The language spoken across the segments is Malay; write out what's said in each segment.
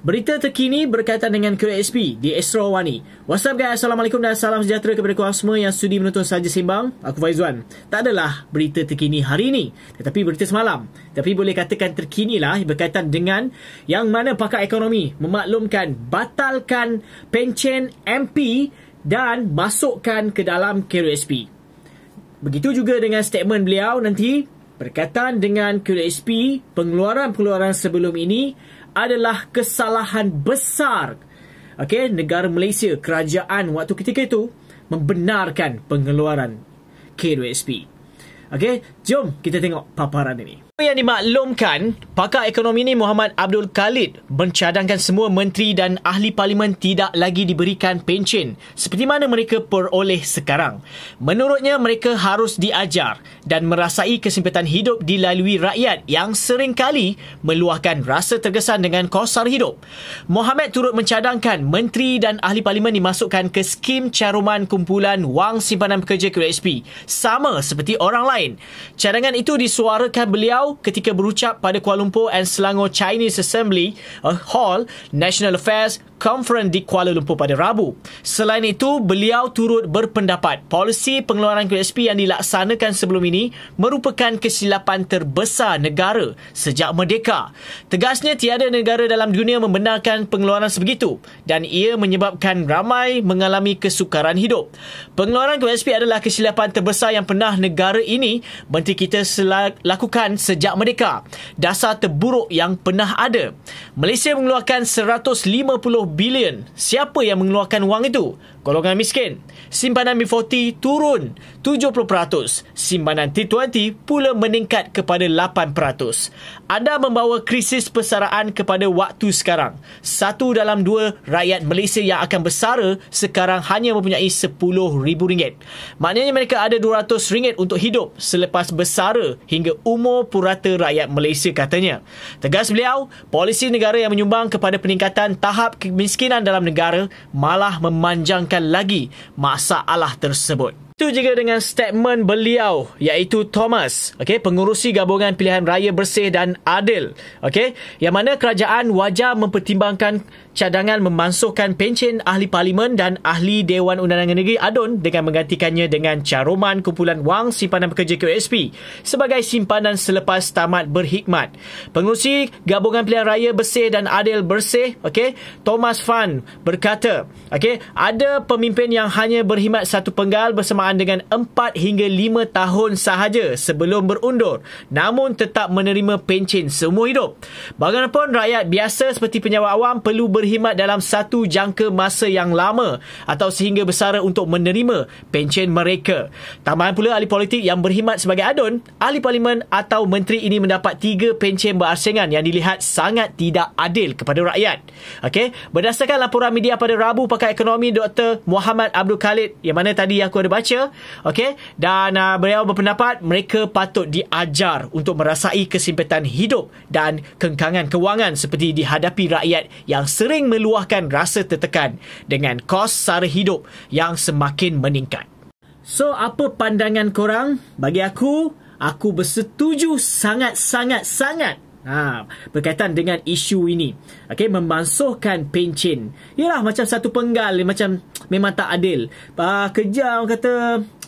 Berita terkini berkaitan dengan QSP di Astro Wani. What's up guys? Assalamualaikum dan salam sejahtera kepada korang semua yang sudi menonton saja Simbang. Aku Faizwan. Tak adalah berita terkini hari ini, tetapi berita semalam. Tapi boleh katakan terkini lah berkaitan dengan yang mana pakar ekonomi memaklumkan batalkan pencen MP dan masukkan ke dalam QSP. Begitu juga dengan statement beliau nanti Berkaitan dengan QSP, pengeluaran-pengeluaran sebelum ini adalah kesalahan besar. Okey, negara Malaysia, kerajaan waktu ketika itu membenarkan pengeluaran QSP. Okey, jom kita tengok paparan ini. Apa yang dimaklumkan, pakar ekonomi ini Muhammad Abdul Khalid mencadangkan semua menteri dan ahli parlimen tidak lagi diberikan pencen seperti mana mereka peroleh sekarang. Menurutnya, mereka harus diajar dan merasai kesempatan hidup dilalui rakyat yang sering kali meluahkan rasa tergesan dengan kosar hidup. Muhammad turut mencadangkan menteri dan ahli parlimen dimasukkan ke skim caruman kumpulan wang simpanan pekerja QHP sama seperti orang lain. Cadangan itu disuarakan beliau ketika berucap pada Kuala Lumpur and Selangor Chinese Assembly uh, Hall National Affairs Conference di Kuala Lumpur pada Rabu. Selain itu, beliau turut berpendapat polisi pengeluaran QSP yang dilaksanakan sebelum ini merupakan kesilapan terbesar negara sejak merdeka. Tegasnya, tiada negara dalam dunia membenarkan pengeluaran sebegitu dan ia menyebabkan ramai mengalami kesukaran hidup. Pengeluaran QSP adalah kesilapan terbesar yang pernah negara ini, menteri kita, lakukan sejak sejak merdeka. Dasar terburuk yang pernah ada. Malaysia mengeluarkan 150 bilion. Siapa yang mengeluarkan wang itu? Golongan miskin. Simpanan B40 turun 70%. Simpanan T20 pula meningkat kepada 8%. Ada membawa krisis persaraan kepada waktu sekarang. Satu dalam dua rakyat Malaysia yang akan bersara sekarang hanya mempunyai rm ringgit. Maknanya mereka ada RM200 untuk hidup selepas bersara hingga umur purata rakyat Malaysia katanya. Tegas beliau, polisi negara perkara yang menyumbang kepada peningkatan tahap kemiskinan dalam negara malah memanjangkan lagi masalah tersebut. Itu juga dengan statement beliau iaitu Thomas, okay, pengurusi gabungan pilihan raya bersih dan adil. Okay, yang mana kerajaan wajar mempertimbangkan cadangan memansuhkan pencen ahli parlimen dan ahli Dewan Undangan Negeri ADUN dengan menggantikannya dengan caruman kumpulan wang simpanan pekerja KUSP sebagai simpanan selepas tamat berkhidmat. Pengurusi Gabungan Pilihan Raya Bersih dan Adil Bersih, okay, Thomas Fan berkata, okay, ada pemimpin yang hanya berkhidmat satu penggal bersamaan dengan 4 hingga 5 tahun sahaja sebelum berundur namun tetap menerima pencen semua hidup. Bagaimanapun, rakyat biasa seperti penyewa awam perlu ber- berkhidmat dalam satu jangka masa yang lama atau sehingga bersara untuk menerima pencen mereka. Tambahan pula ahli politik yang berkhidmat sebagai adun, ahli parlimen atau menteri ini mendapat tiga pencen berasingan yang dilihat sangat tidak adil kepada rakyat. Okey, berdasarkan laporan media pada Rabu pakar ekonomi Dr. Muhammad Abdul Khalid yang mana tadi aku ada baca, okey, dan uh, beliau berpendapat mereka patut diajar untuk merasai kesimpitan hidup dan kengkangan kewangan seperti dihadapi rakyat yang ser- sering meluahkan rasa tertekan dengan kos sara hidup yang semakin meningkat. So, apa pandangan korang? Bagi aku, aku bersetuju sangat-sangat-sangat Ha, berkaitan dengan isu ini okay, Memansuhkan pencin Yalah macam satu penggal Macam memang tak adil uh, ah, Kejar orang kata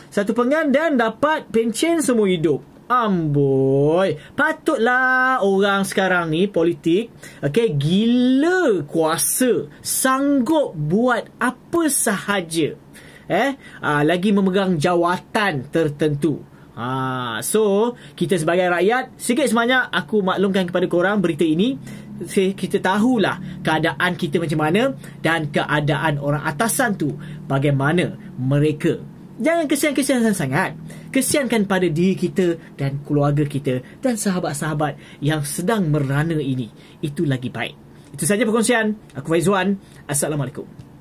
Satu penggal dan dapat pencin semua hidup Amboi. Patutlah orang sekarang ni politik, okay gila kuasa, sanggup buat apa sahaja. Eh, uh, lagi memegang jawatan tertentu. Ha, so kita sebagai rakyat sikit sebanyak aku maklumkan kepada korang berita ini kita tahulah keadaan kita macam mana dan keadaan orang atasan tu bagaimana mereka Jangan kesian-kesian sangat. Kesiankan pada diri kita dan keluarga kita dan sahabat-sahabat yang sedang merana ini. Itu lagi baik. Itu saja perkongsian. Aku Faizwan. Assalamualaikum.